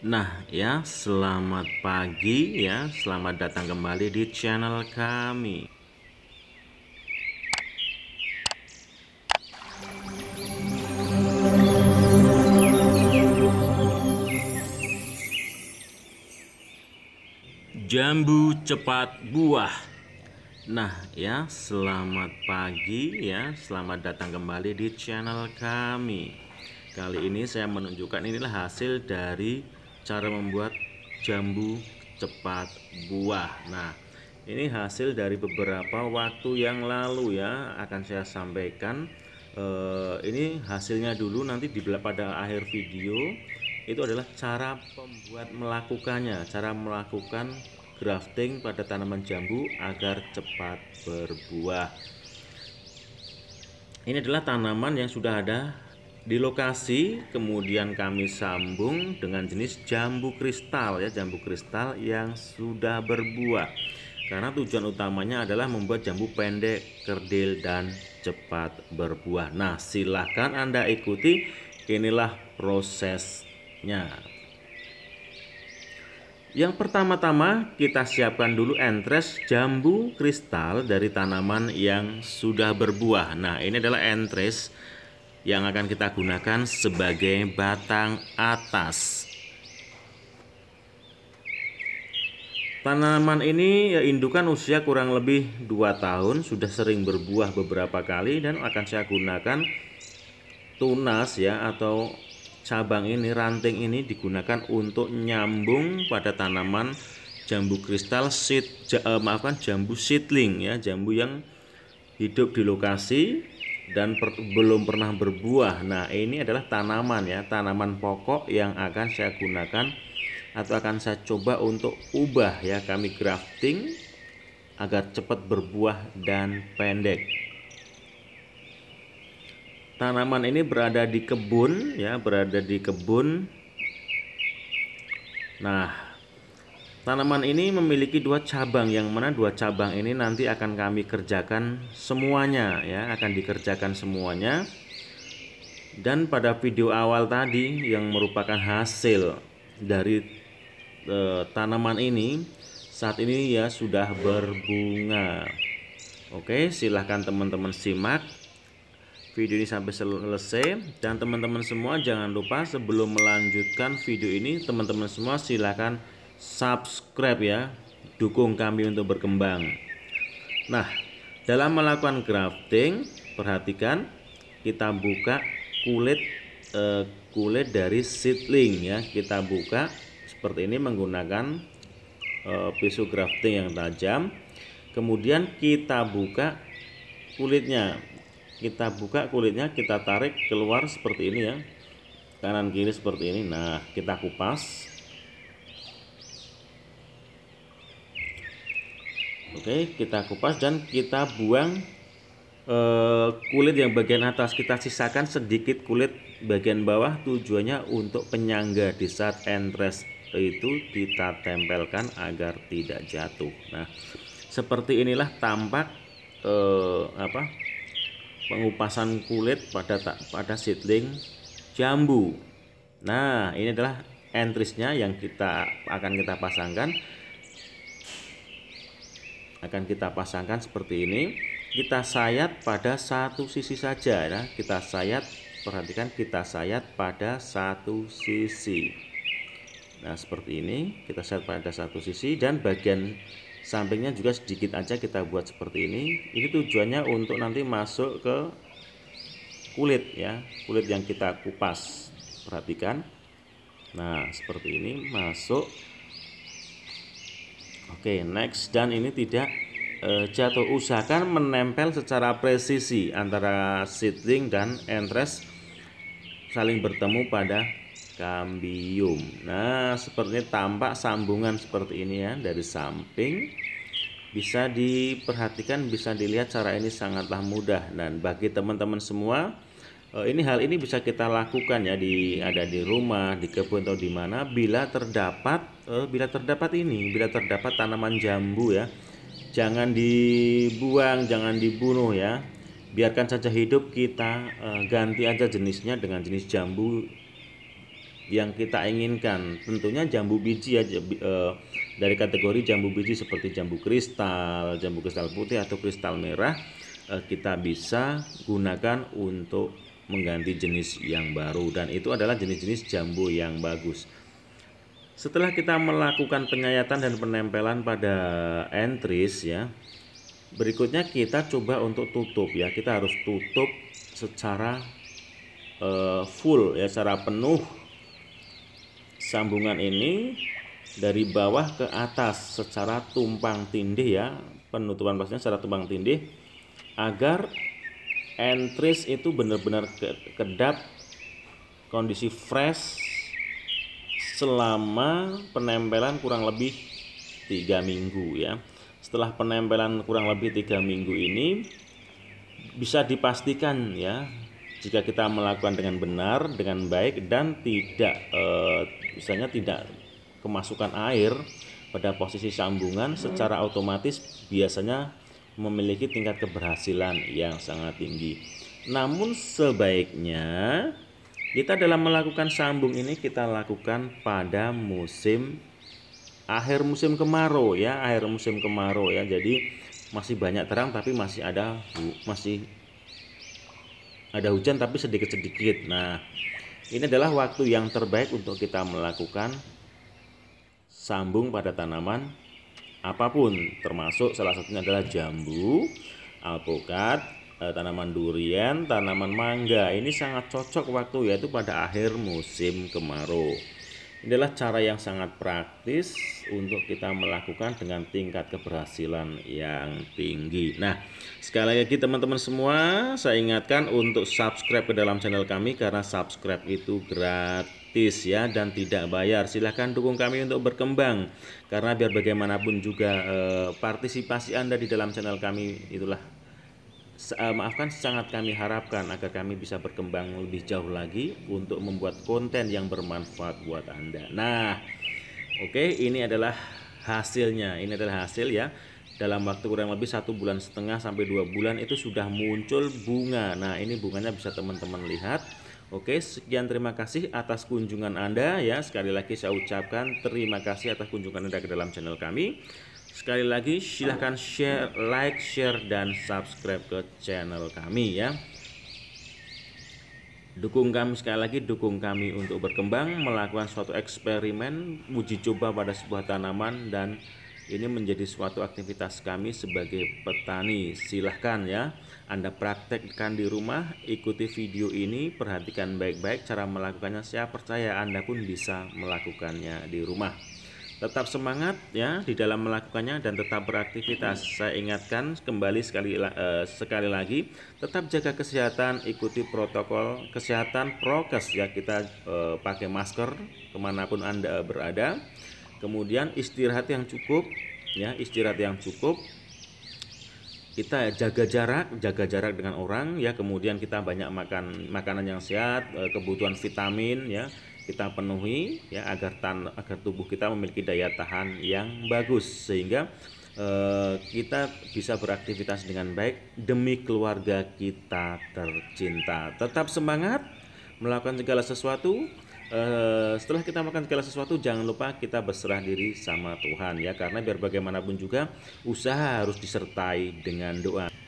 Nah ya selamat pagi ya selamat datang kembali di channel kami Jambu cepat buah Nah ya selamat pagi ya selamat datang kembali di channel kami Kali ini saya menunjukkan inilah hasil dari cara membuat jambu cepat buah nah ini hasil dari beberapa waktu yang lalu ya akan saya sampaikan e, ini hasilnya dulu nanti di pada akhir video itu adalah cara pembuat melakukannya cara melakukan grafting pada tanaman jambu agar cepat berbuah ini adalah tanaman yang sudah ada di lokasi kemudian kami sambung dengan jenis jambu kristal ya, jambu kristal yang sudah berbuah. Karena tujuan utamanya adalah membuat jambu pendek, kerdil dan cepat berbuah. Nah, silahkan Anda ikuti inilah prosesnya. Yang pertama-tama kita siapkan dulu entres jambu kristal dari tanaman yang sudah berbuah. Nah, ini adalah entres yang akan kita gunakan sebagai batang atas. Tanaman ini ya, indukan usia kurang lebih 2 tahun, sudah sering berbuah beberapa kali dan akan saya gunakan tunas ya atau cabang ini, ranting ini digunakan untuk nyambung pada tanaman jambu kristal seed, eh, maafkan jambu seedling ya, jambu yang hidup di lokasi dan per, belum pernah berbuah. Nah, ini adalah tanaman ya, tanaman pokok yang akan saya gunakan atau akan saya coba untuk ubah ya, kami grafting agar cepat berbuah dan pendek. Tanaman ini berada di kebun ya, berada di kebun. Nah, Tanaman ini memiliki dua cabang yang mana dua cabang ini nanti akan kami kerjakan semuanya ya, akan dikerjakan semuanya. Dan pada video awal tadi yang merupakan hasil dari e, tanaman ini saat ini ya sudah berbunga. Oke, silahkan teman-teman simak video ini sampai selesai dan teman-teman semua jangan lupa sebelum melanjutkan video ini teman-teman semua silahkan subscribe ya dukung kami untuk berkembang nah dalam melakukan crafting, perhatikan kita buka kulit eh, kulit dari seedling ya kita buka seperti ini menggunakan eh, pisau crafting yang tajam kemudian kita buka kulitnya kita buka kulitnya kita tarik keluar seperti ini ya kanan kiri seperti ini nah kita kupas Oke, kita kupas dan kita buang eh, kulit yang bagian atas. Kita sisakan sedikit kulit bagian bawah tujuannya untuk penyangga di saat entres itu kita tempelkan agar tidak jatuh. Nah, seperti inilah tampak eh, apa? pengupasan kulit pada pada seedling jambu. Nah, ini adalah entrisnya yang kita akan kita pasangkan akan kita pasangkan seperti ini kita sayat pada satu sisi saja ya kita sayat perhatikan kita sayat pada satu sisi nah seperti ini kita sayat pada satu sisi dan bagian sampingnya juga sedikit aja kita buat seperti ini ini tujuannya untuk nanti masuk ke kulit ya kulit yang kita kupas perhatikan nah seperti ini masuk Oke, next dan ini tidak uh, jatuh. Usahakan menempel secara presisi antara seating dan entres saling bertemu pada kambium. Nah, sepertinya tampak sambungan seperti ini ya dari samping. Bisa diperhatikan, bisa dilihat cara ini sangatlah mudah dan bagi teman-teman semua Eh, ini hal ini bisa kita lakukan ya di ada di rumah, di kebun atau di mana bila terdapat uh, bila terdapat ini, bila terdapat tanaman jambu ya. Jangan dibuang, jangan dibunuh ya. Biarkan saja hidup kita uh, ganti aja jenisnya dengan jenis jambu yang kita inginkan. Tentunya jambu biji ya uh, dari kategori jambu biji seperti jambu kristal, jambu kristal putih atau kristal merah kita bisa gunakan untuk mengganti jenis yang baru dan itu adalah jenis-jenis jambu yang bagus. Setelah kita melakukan penyayatan dan penempelan pada entries ya, berikutnya kita coba untuk tutup ya. Kita harus tutup secara uh, full ya, secara penuh sambungan ini dari bawah ke atas secara tumpang tindih ya penutupan pasnya secara tumpang tindih agar entries itu benar-benar kedap kondisi fresh selama penempelan kurang lebih tiga minggu ya setelah penempelan kurang lebih tiga minggu ini bisa dipastikan ya jika kita melakukan dengan benar dengan baik dan tidak eh, misalnya tidak kemasukan air pada posisi sambungan secara otomatis biasanya memiliki tingkat keberhasilan yang sangat tinggi. Namun sebaiknya kita dalam melakukan sambung ini kita lakukan pada musim akhir musim kemarau ya, akhir musim kemarau ya. Jadi masih banyak terang tapi masih ada masih ada hujan tapi sedikit-sedikit. Nah, ini adalah waktu yang terbaik untuk kita melakukan sambung pada tanaman apapun termasuk salah satunya adalah jambu, alpukat, eh, tanaman durian, tanaman mangga. Ini sangat cocok waktu yaitu pada akhir musim kemarau. Inilah cara yang sangat praktis untuk kita melakukan dengan tingkat keberhasilan yang tinggi. Nah, sekali lagi teman-teman semua, saya ingatkan untuk subscribe ke dalam channel kami karena subscribe itu gratis gratis ya dan tidak bayar. Silahkan dukung kami untuk berkembang karena biar bagaimanapun juga eh, partisipasi Anda di dalam channel kami itulah eh, maafkan sangat kami harapkan agar kami bisa berkembang lebih jauh lagi untuk membuat konten yang bermanfaat buat Anda. Nah, oke okay, ini adalah hasilnya. Ini adalah hasil ya dalam waktu kurang lebih satu bulan setengah sampai dua bulan itu sudah muncul bunga nah ini bunganya bisa teman-teman lihat Oke, sekian terima kasih atas kunjungan Anda ya. Sekali lagi saya ucapkan terima kasih atas kunjungan Anda ke dalam channel kami. Sekali lagi silahkan share, like, share, dan subscribe ke channel kami ya. Dukung kami sekali lagi, dukung kami untuk berkembang, melakukan suatu eksperimen, uji coba pada sebuah tanaman, dan ini menjadi suatu aktivitas kami sebagai petani. Silahkan ya, Anda praktekkan di rumah, ikuti video ini, perhatikan baik-baik cara melakukannya. Saya percaya Anda pun bisa melakukannya di rumah. Tetap semangat ya di dalam melakukannya dan tetap beraktivitas. Saya ingatkan kembali sekali uh, sekali lagi, tetap jaga kesehatan, ikuti protokol kesehatan prokes ya kita uh, pakai masker kemanapun anda berada kemudian istirahat yang cukup ya istirahat yang cukup kita jaga jarak jaga jarak dengan orang ya kemudian kita banyak makan makanan yang sehat eh, kebutuhan vitamin ya kita penuhi ya agar tan agar tubuh kita memiliki daya tahan yang bagus sehingga eh, kita bisa beraktivitas dengan baik demi keluarga kita tercinta tetap semangat melakukan segala sesuatu eh, setelah kita makan segala sesuatu jangan lupa kita berserah diri sama Tuhan ya karena biar bagaimanapun juga usaha harus disertai dengan doa